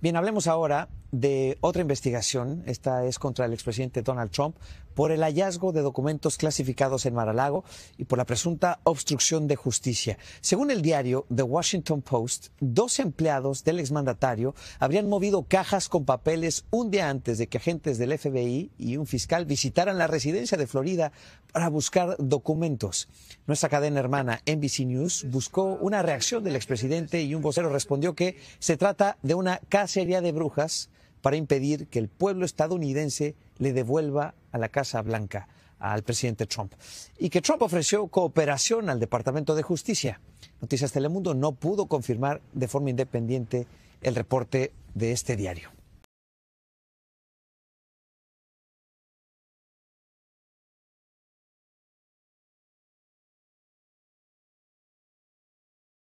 Bien, hablemos ahora de otra investigación, esta es contra el expresidente Donald Trump, por el hallazgo de documentos clasificados en Mar-a-Lago y por la presunta obstrucción de justicia. Según el diario The Washington Post, dos empleados del exmandatario habrían movido cajas con papeles un día antes de que agentes del FBI y un fiscal visitaran la residencia de Florida para buscar documentos. Nuestra cadena hermana NBC News buscó una reacción del expresidente y un vocero respondió que se trata de una cacería de brujas para impedir que el pueblo estadounidense le devuelva a la Casa Blanca al presidente Trump y que Trump ofreció cooperación al Departamento de Justicia. Noticias Telemundo no pudo confirmar de forma independiente el reporte de este diario.